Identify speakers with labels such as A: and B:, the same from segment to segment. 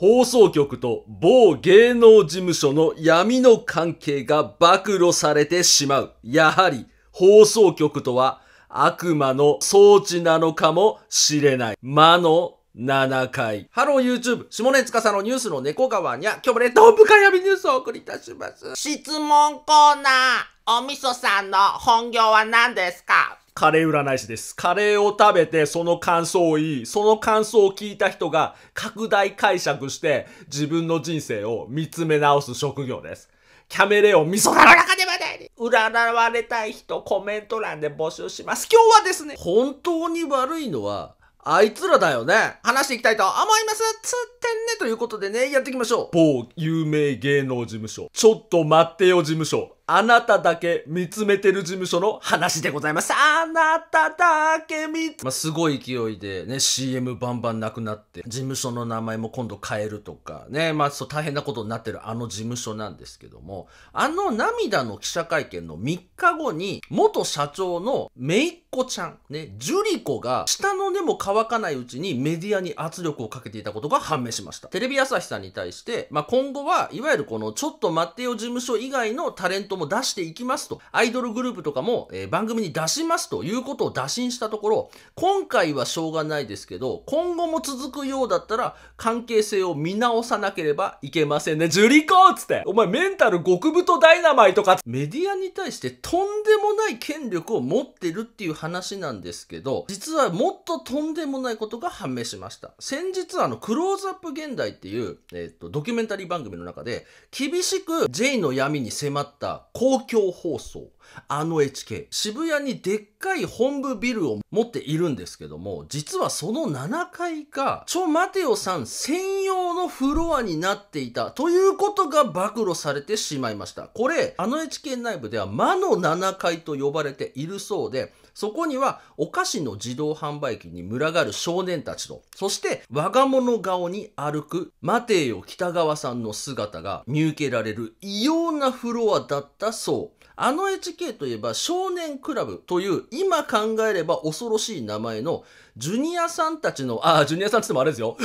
A: 放送局と某芸能事務所の闇の関係が暴露されてしまう。やはり放送局とは悪魔の装置なのかもしれない。魔の7回。ハロー YouTube、下根司のニュースの猫川にゃ、今日もね、トップ火曜日ニュースをお送りいたします。質問コーナー、お味噌さんの本業は何ですかカレー占い師です。カレーを食べてその感想を言い、その感想を聞いた人が拡大解釈して自分の人生を見つめ直す職業です。キャメレオン、味噌皿の中でまで占われたい人、コメント欄で募集します。今日はですね、本当に悪いのは、あいつらだよね。話していきたいと思います。つってんね。ということでね、やっていきましょう。某有名芸能事務所。ちょっと待ってよ事務所。あなただけ見つめてる事務所の話でございます。あなただけ見つ、まあ、すごい勢いでね、CM バンバンなくなって、事務所の名前も今度変えるとか、ね、まあそう大変なことになってるあの事務所なんですけども、あの涙の記者会見の3日後に、元社長のめいっ子ちゃん、ね、ジュリコが下の根も乾かないうちにメディアに圧力をかけていたことが判明しました。テレビ朝日さんに対して、まあ今後はいわゆるこのちょっと待ってよ事務所以外のタレントも出していきますと、アイドルグループとかも、えー、番組に出しますということを打診したところ、今回はしょうがないですけど、今後も続くようだったら、関係性を見直さなければいけませんね。樹里子つって、お前メンタル極太ダイナマイとか、メディアに対してとんでもない権力を持ってるっていう話なんですけど、実はもっととんでもないことが判明しました。先日、あの、クローズアップ現代っていう、えっ、と、ドキュメンタリー番組の中で、厳しく J の闇に迫った公共放送あの HK。渋谷にでっかい本部ビルを持っているんですけども、実はその7階が、ちょマテオさん専用のフロアになっていたということが暴露されてしまいました。これ、あの HK 内部では魔の7階と呼ばれているそうで、そこにはお菓子の自動販売機に群がる少年たちと、そして我が物顔に歩く、テてオ北川さんの姿が見受けられる異様なフロアだったそう。あの HK といえば少年クラブという今考えれば恐ろしい名前のジュニアさんたちの、あ、あ、ジュニアさんって言ってもあれですよ。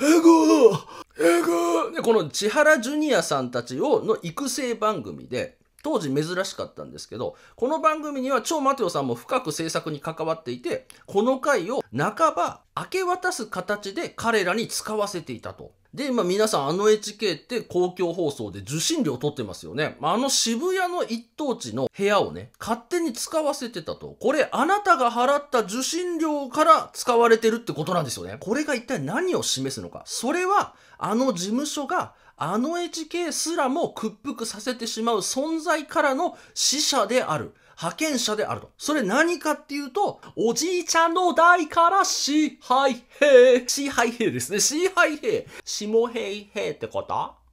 A: エゴエゴで、この千原ジュニアさんたちを、の育成番組で、当時珍しかったんですけど、この番組には超マテオさんも深く制作に関わっていて、この回を半ば明け渡す形で彼らに使わせていたと。で、今皆さんあの HK って公共放送で受信料取ってますよね。あの渋谷の一等地の部屋をね、勝手に使わせてたと。これあなたが払った受信料から使われてるってことなんですよね。これが一体何を示すのか。それはあの事務所があの HK すらも屈服させてしまう存在からの死者である。派遣者であると。それ何かっていうと、おじいちゃんの代から支配兵。支配兵ですね。支配兵。下平兵ってこと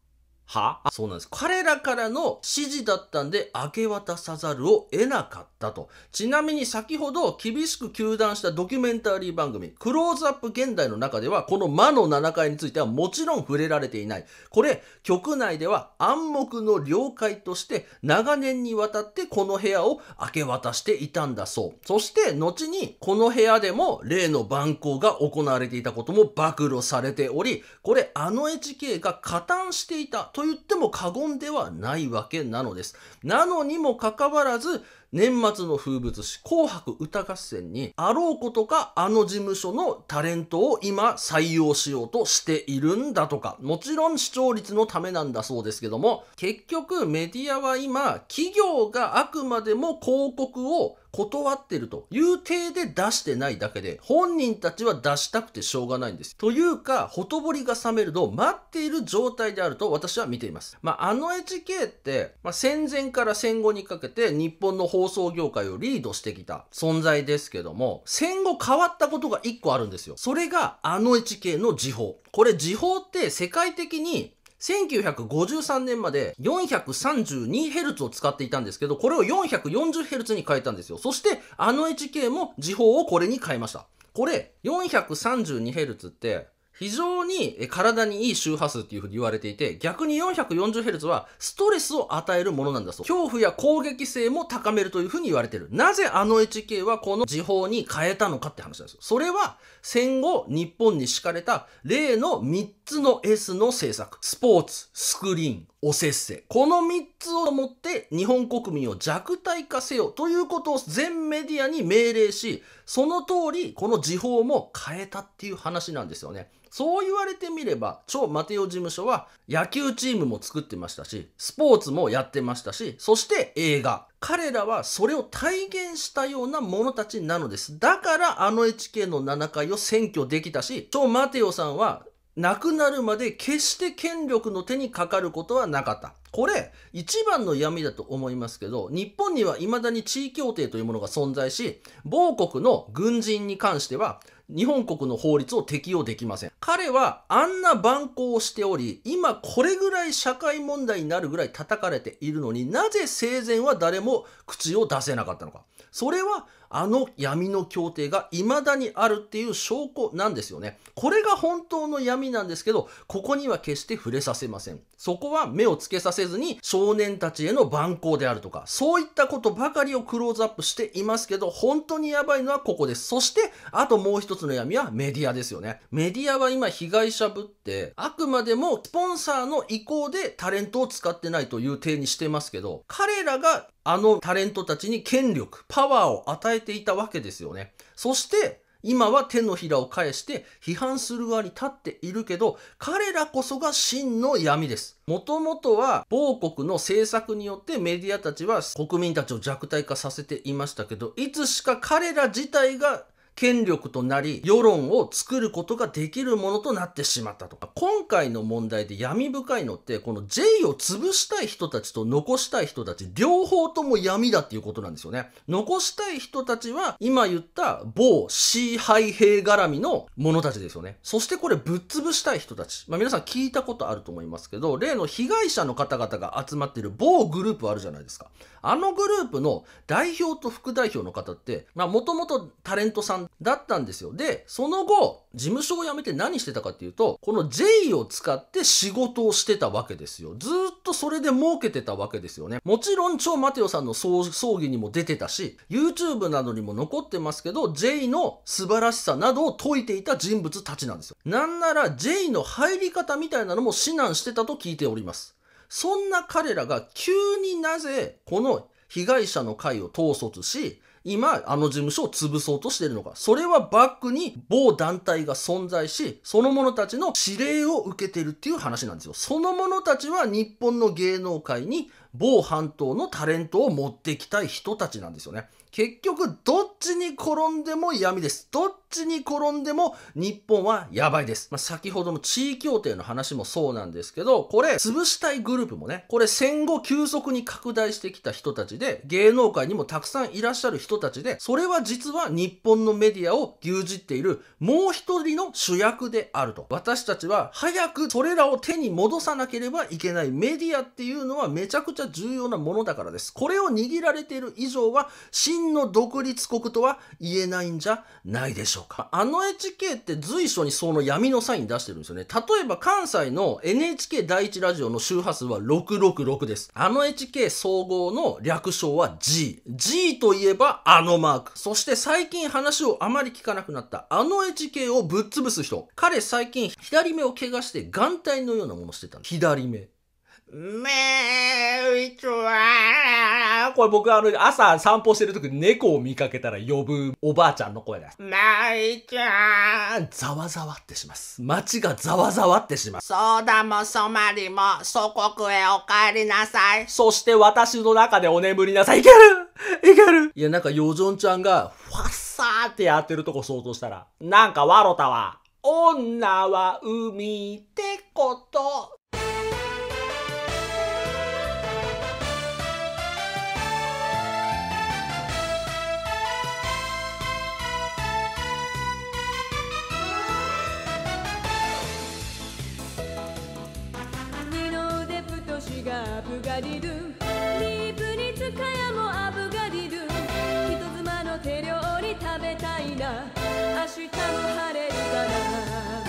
A: はあ、そうなんです。彼らからの指示だったんで、明け渡さざるを得なかったと。ちなみに先ほど厳しく糾弾したドキュメンタリー番組、クローズアップ現代の中では、この魔の7階についてはもちろん触れられていない。これ、局内では暗黙の了解として、長年にわたってこの部屋を明け渡していたんだそう。そして、後に、この部屋でも例の番号が行われていたことも暴露されており、これ、あの HK が加担していたと言っても過言ではないわけなのです。なのにもかかわらず、年末の風物詩、紅白歌合戦に、あろうことかあの事務所のタレントを今採用しようとしているんだとか、もちろん視聴率のためなんだそうですけども、結局メディアは今、企業があくまでも広告を断ってるという体で出してないだけで、本人たちは出したくてしょうがないんです。というか、ほとぼりが冷めるのを待っている状態であると私は見ています。まあ、あの HK って、まあ、戦前から戦後にかけて日本の法放送業界をリードしてきた存在ですけども、戦後変わったことが1個あるんですよ。それがあの HK の時報。これ時報って世界的に1953年まで 432Hz を使っていたんですけど、これを 440Hz に変えたんですよ。そして、あの HK も時報をこれに変えました。これ、432Hz って、非常に体にいい周波数っていうふうに言われていて、逆に 440Hz はストレスを与えるものなんだそう。恐怖や攻撃性も高めるというふうに言われてる。なぜあの HK はこの時報に変えたのかって話なんですよ。それは戦後日本に敷かれた例の3つの S の政策。スポーツ、スクリーン、おせっせ。この3つをもって日本国民を弱体化せよということを全メディアに命令し、その通りこの時報も変えたっていう話なんですよね。そう言われてみれば、超マテオ事務所は野球チームも作ってましたし、スポーツもやってましたし、そして映画。彼らはそれを体現したような者たちなのです。だからあの HK の7回を占拠できたし、超マテオさんは亡くなるまで決して権力の手にかかることはなかった。これ、一番の闇だと思いますけど、日本には未だに地位協定というものが存在し、某国の軍人に関しては、日本国の法律を適用できません。彼はあんな蛮行をしており、今これぐらい社会問題になるぐらい叩かれているのになぜ生前は誰も口を出せなかったのか。それはあの闇の協定が未だにあるっていう証拠なんですよね。これが本当の闇なんですけど、ここには決して触れさせません。そこは目をつけさせずに少年たちへの蛮行であるとか、そういったことばかりをクローズアップしていますけど、本当にやばいのはここです。そして、あともう一一つの闇はメディアですよね。メディアは今被害者ぶって、あくまでもスポンサーの意向でタレントを使ってないという体にしてますけど、彼らがあのタレントたちに権力、パワーを与えていたわけですよね。そして、今は手のひらを返して批判する側に立っているけど、彼らこそが真の闇です。もともとは、某国の政策によってメディアたちは国民たちを弱体化させていましたけど、いつしか彼ら自体が権力となり、世論を作ることができるものとなってしまったと。今回の問題で闇深いのって、この J を潰したい人たちと残したい人たち、両方とも闇だっていうことなんですよね。残したい人たちは、今言った某 C 配兵絡みの者たちですよね。そしてこれぶっ潰したい人たち。まあ皆さん聞いたことあると思いますけど、例の被害者の方々が集まっている某グループあるじゃないですか。あのグループの代表と副代表の方って、まあもともとタレントさんだったんですよ。で、その後、事務所を辞めて何してたかっていうと、この J を使って仕事をしてたわけですよ。ずっとそれで儲けてたわけですよね。もちろん、超マテオさんの葬儀にも出てたし、YouTube などにも残ってますけど、J の素晴らしさなどを解いていた人物たちなんですよ。なんなら J の入り方みたいなのも指南してたと聞いております。そんな彼らが急になぜこの被害者の会を統率し、今、あの事務所を潰そうとしているのか。それはバックに某団体が存在し、その者たちの指令を受けてるっていう話なんですよ。その者たちは日本の芸能界に某半島のタレントを持ってきたい人たちなんですよね。結局どっちに転んでも闇です。どっちに転んでも日本はやばいです。まあ、先ほどの地位協定の話もそうなんですけど、これ潰したいグループもね、これ戦後急速に拡大してきた人たちで、芸能界にもたくさんいらっしゃる人たちで、それは実は日本のメディアを牛耳っているもう一人の主役であると。私たちは早くそれらを手に戻さなければいけないメディアっていうのはめちゃくちゃ重要なものだからです。これを握られている以上は信真の独立国とは言えないんじゃないでしょうか。あの h k って随所にその闇のサイン出してるんですよね。例えば関西の NHK 第一ラジオの周波数は666です。あの h k 総合の略称は G。G といえばあのマーク。そして最近話をあまり聞かなくなったあの h k をぶっ潰す人。彼最近左目を怪我して眼帯のようなものしてたんです。左目。メイトワーこれ僕あの、朝散歩してる時き猫を見かけたら呼ぶおばあちゃんの声です。メイちゃーざわざわってします。街がざわざわってします。そうだもソマリも祖国へお帰りなさい。そして私の中でお眠りなさい。いけるいけるいや、なんかヨジョンちゃんが、ファッサーってやってるとこ想像したら、なんかワロタは、女は海ってこと。リドープもアブガリド人妻の手料理食べたいな明日も晴れるから